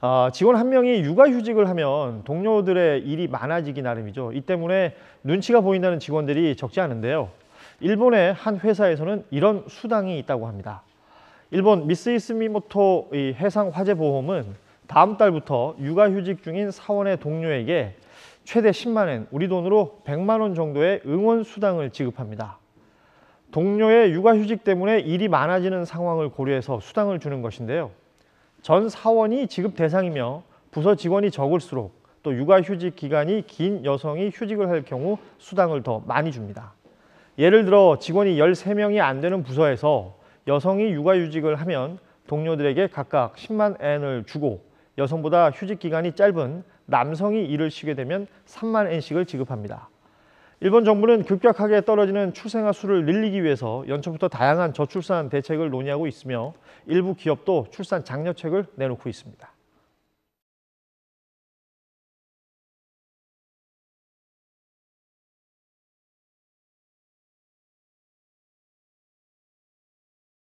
어, 직원 한 명이 육아휴직을 하면 동료들의 일이 많아지기 나름이죠. 이 때문에 눈치가 보인다는 직원들이 적지 않은데요. 일본의 한 회사에서는 이런 수당이 있다고 합니다. 일본 미쓰이스미모토 해상 화재 보험은 다음 달부터 육아휴직 중인 사원의 동료에게 최대 10만 엔, 우리 돈으로 100만 원 정도의 응원 수당을 지급합니다. 동료의 육아휴직 때문에 일이 많아지는 상황을 고려해서 수당을 주는 것인데요. 전 사원이 지급 대상이며 부서 직원이 적을수록 또 육아휴직 기간이 긴 여성이 휴직을 할 경우 수당을 더 많이 줍니다. 예를 들어 직원이 13명이 안 되는 부서에서 여성이 육아휴직을 하면 동료들에게 각각 10만 엔을 주고 여성보다 휴직 기간이 짧은 남성이 일을 쉬게 되면 3만 엔씩을 지급합니다. 일본 정부는 급격하게 떨어지는 출생아 수를 늘리기 위해서 연초부터 다양한 저출산 대책을 논의하고 있으며 일부 기업도 출산 장려책을 내놓고 있습니다.